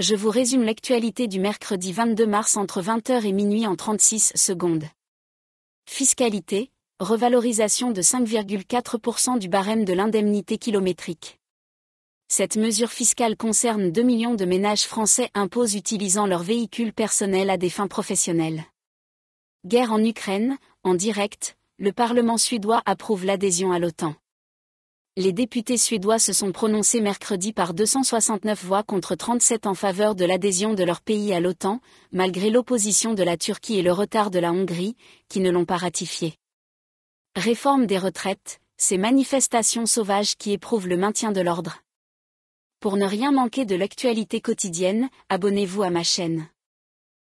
je vous résume l'actualité du mercredi 22 mars entre 20h et minuit en 36 secondes. Fiscalité, revalorisation de 5,4% du barème de l'indemnité kilométrique. Cette mesure fiscale concerne 2 millions de ménages français imposent utilisant leur véhicule personnel à des fins professionnelles. Guerre en Ukraine, en direct, le Parlement suédois approuve l'adhésion à l'OTAN les députés suédois se sont prononcés mercredi par 269 voix contre 37 en faveur de l'adhésion de leur pays à l'OTAN, malgré l'opposition de la Turquie et le retard de la Hongrie, qui ne l'ont pas ratifié. Réforme des retraites, ces manifestations sauvages qui éprouvent le maintien de l'ordre. Pour ne rien manquer de l'actualité quotidienne, abonnez-vous à ma chaîne.